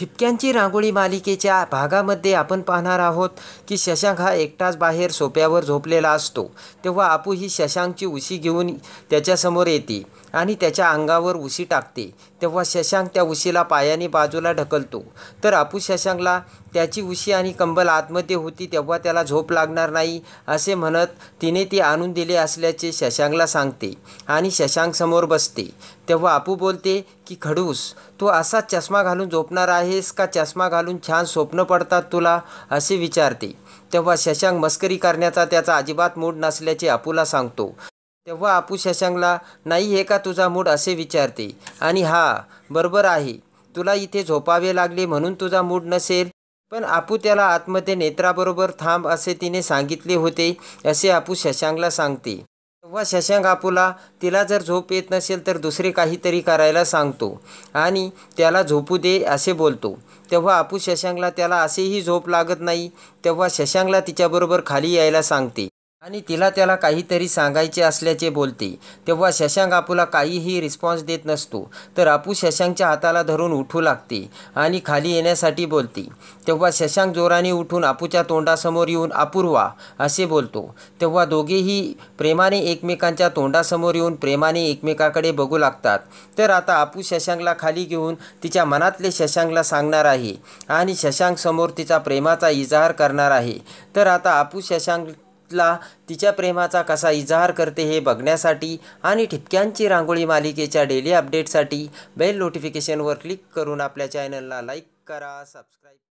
ठिपक्यांची रांगोळी मालिकेच्या भागामध्ये आपण पाहणार आहोत की शशांक हा एकटाच बाहेर सोप्यावर झोपलेला असतो तेव्हा आपू ही शशांकची उशी घेऊन त्याच्यासमोर येते आणि त्याच्या अंगावर उशी टाकते तेव्हा शशांक त्या उशीला पायाने बाजूला ढकलतो तर आपू शशांकला त्याची उशी आणि कंबल आतमध्ये होती तेव्हा त्याला झोप लागणार नाही असे म्हणत तिने ती आणून दिले असल्याचे शशांकला सांगते आणि शशांक समोर बसते तेव्हा आपू बोलते की खडूस तो असाच चष्मा घालून झोपणार आहे आहेस का चष्मा घालून छान स्वप्न पडतात तुला असे विचारते तेव्हा शशांक मस्करी करण्याचा त्याचा अजिबात मूड नसल्याचे आपूला सांगतो तेव्हा आपू शशांकला नाही हे का तुझा मूड असे विचारते आणि हा बरोबर आहे तुला इथे झोपावे लागले म्हणून तुझा मूड नसेल पण आपू त्याला आतमध्ये नेत्राबरोबर थांब असे तिने सांगितले होते असे आपू शशांकला सांगते व शशांक आपूला तिला जर झोप येत नसेल तर दुसरे काहीतरी करायला सांगतो आणि त्याला झोपू दे असे बोलतो तेव्हा आपू शशांकला त्याला असेही झोप लागत नाही तेव्हा शशांकला तिच्याबरोबर खाली यायला सांगते आणि तिला त्याला काहीतरी सांगायचे असल्याचे बोलते तेव्हा शशांक आपूला काहीही रिस्पॉन्स देत नसतो तर आपू शशांकच्या हाताला धरून उठू लागते आणि खाली येण्यासाठी बोलते तेव्हा शशांक जोराने उठून आपूच्या तोंडासमोर येऊन अपूर्वा असे बोलतो तेव्हा दोघेही प्रेमाने एकमेकांच्या तोंडासमोर येऊन प्रेमाने एकमेकाकडे बघू लागतात तर आता आपू शशांकला खाली घेऊन तिच्या मनातले शशांकला सांगणार आहे आणि शशांकसमोर तिचा प्रेमाचा इजहार करणार आहे तर आता आपू शशांक ला तिच्या प्रेमाचा कसा इजहार करते हे बघण्यासाठी आणि ठिपक्यांची रांगोळी डेली अपडेटसाठी बेल नोटिफिकेशनवर क्लिक करून आपल्या चैनल लाइक करा सब्सक्राइब